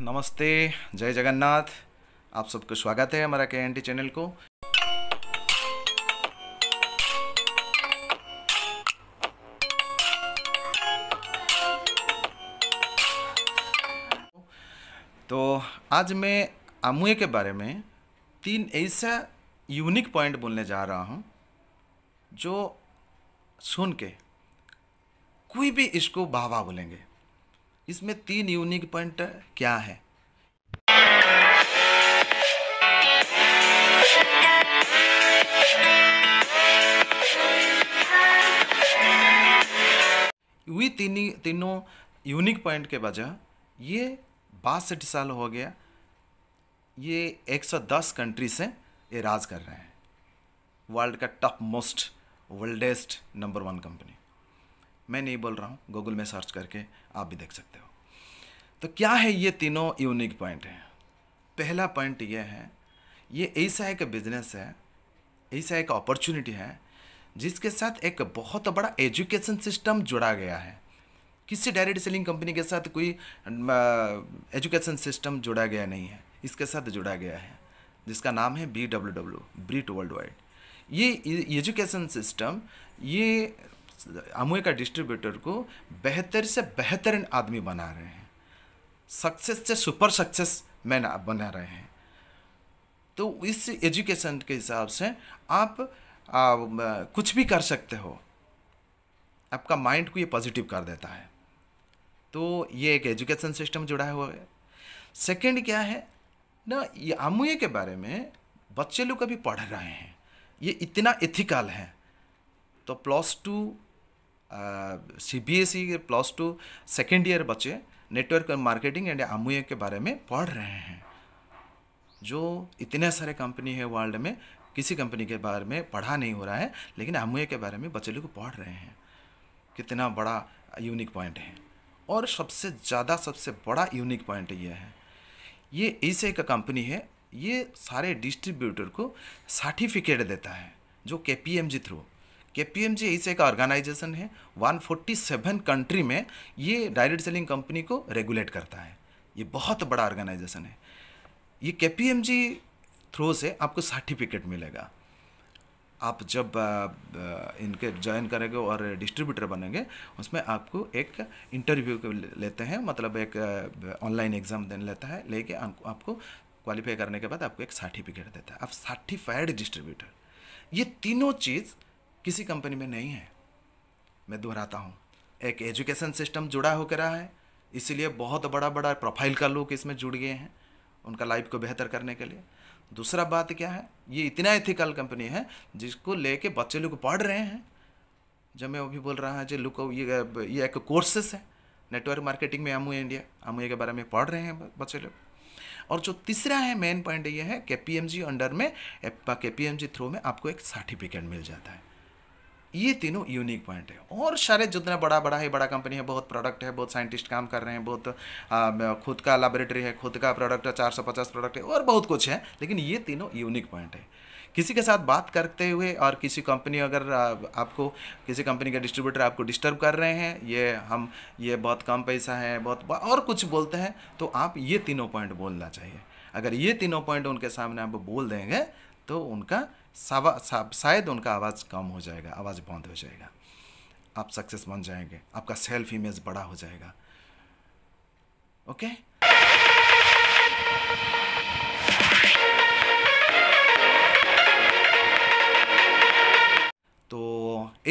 नमस्ते जय जगन्नाथ आप सबको स्वागत है हमारा के एन चैनल को तो आज मैं आमुए के बारे में तीन ऐसा यूनिक पॉइंट बोलने जा रहा हूँ जो सुन के कोई भी इसको बाबा बोलेंगे इसमें तीन यूनिक पॉइंट क्या है वी तीन तीनों यूनिक पॉइंट के वजह ये बासठ साल हो गया ये 110 कंट्री से ये राज कर रहे हैं वर्ल्ड का top most worldest number one company मैं नहीं बोल रहा हूँ गूगल में सर्च करके आप भी देख सकते हो तो क्या है ये तीनों यूनिक पॉइंट हैं पहला पॉइंट ये है ये ऐसा एक बिजनेस है ऐसा एक अपॉर्चुनिटी है जिसके साथ एक बहुत बड़ा एजुकेशन सिस्टम जुड़ा गया है किसी डायरेक्ट सेलिंग कंपनी के साथ कोई एजुकेशन सिस्टम जुड़ा गया नहीं है इसके साथ जुड़ा गया है जिसका नाम है B W W Britt world wide ये एजुकेशन सिस्टम ये अमुए का डिस्ट्रीब्यूटर को बेहतर से बेहतरीन आदमी बना रहे हैं सक्सेस से सुपर सक्सेस मैन बना रहे हैं तो इस एजुकेशन के हिसाब से आप आ, कुछ भी कर सकते हो आपका माइंड को ये पॉजिटिव कर देता है तो ये एक एजुकेशन सिस्टम जुड़ा हुआ है सेकंड क्या है ना ये अमूए के बारे में बच्चे लोग अभी पढ़ रहे हैं ये इतना एथिकल है तो plus two C B S E plus two second year बच्चे नेटवर्क मार्केटिंग एंड अमूय के बारे में पढ़ रहे हैं जो इतने सारे कंपनी है वर्ल्ड में किसी कंपनी के बारे में पढ़ा नहीं हो रहा है लेकिन अमूय के बारे में बच्चे लोग पढ़ रहे हैं कितना बड़ा यूनिक पॉइंट है और सबसे ज़्यादा सबसे बड़ा यूनिक पॉइंट यह है ये ऐसे एक कंपनी है ये सारे डिस्ट्रीब्यूटर को सर्टिफिकेट देता है जो K P M G through K P M G एक ऑर्गेनाइजेशन है 147 कंट्री में ये डायरेक्ट सेलिंग कंपनी को रेगुलेट करता है ये बहुत बड़ा ऑर्गेनाइजेशन है ये के पी एम जी थ्रू से आपको सर्टिफिकेट मिलेगा आप जब इनके ज्वाइन करेंगे और डिस्ट्रीब्यूटर बनेंगे उसमें आपको एक इंटरव्यू लेते हैं मतलब एक ऑनलाइन एग्ज़ाम देने लेता है लेके आपको क्वालिफाई करने के बाद आपको एक सर्टिफिकेट देता है आप सर्टिफाइड डिस्ट्रीब्यूटर ये तीनों चीज़ किसी कंपनी में नहीं है मैं दोहराता हूँ एक एजुकेशन सिस्टम जुड़ा होकर रहा है इसीलिए बहुत बड़ा बड़ा प्रोफाइल का लोग इसमें जुड़ गए हैं उनका लाइफ को बेहतर करने के लिए दूसरा बात क्या है ये इतना एथिकल कंपनी है जिसको लेके बच्चे लोग पढ़ रहे हैं जब मैं अभी बोल रहा है जी लुक ये ये एक कोर्सेस है नेटवर्क मार्केटिंग में अमू इंडिया अमू के बारे में पढ़ रहे हैं बच्चे लोग और जो तीसरा है मेन पॉइंट ये है के अंडर में के पी थ्रू में आपको एक सर्टिफिकेट मिल जाता है ये तीनों यूनिक पॉइंट है और शायद जितना बड़ा बड़ा है बड़ा कंपनी है बहुत प्रोडक्ट है बहुत साइंटिस्ट काम कर रहे हैं बहुत आ, खुद का लेबोरेटरी है खुद का प्रोडक्ट है चार सौ पचास प्रोडक्ट है और बहुत कुछ है लेकिन ये तीनों यूनिक पॉइंट है किसी के साथ बात करते हुए और किसी कंपनी अगर आपको किसी कंपनी के डिस्ट्रीब्यूटर आपको डिस्टर्ब कर रहे हैं ये हम ये बहुत कम पैसा है बहुत और कुछ बोलते हैं तो आप ये तीनों पॉइंट बोलना चाहिए अगर ये तीनों पॉइंट उनके सामने आप बोल देंगे तो उनका शायद उनका आवाज़ कम हो जाएगा आवाज़ बंद हो जाएगा आप सक्सेस बन जाएंगे आपका सेल्फ इमेज बड़ा हो जाएगा ओके तो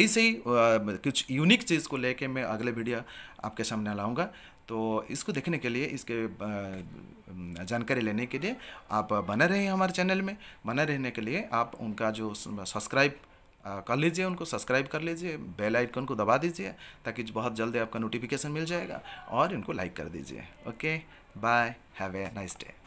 ऐसे ही कुछ यूनिक चीज़ को लेके मैं अगले वीडियो आपके सामने लाऊंगा तो इसको देखने के लिए इसके जानकारी लेने के लिए आप बने रहें हमारे चैनल में बने रहने के लिए आप उनका जो सब्सक्राइब कर लीजिए उनको सब्सक्राइब कर लीजिए बेल आइकन को दबा दीजिए ताकि बहुत जल्दी आपका नोटिफिकेशन मिल जाएगा और इनको लाइक कर दीजिए okay bye have a nice day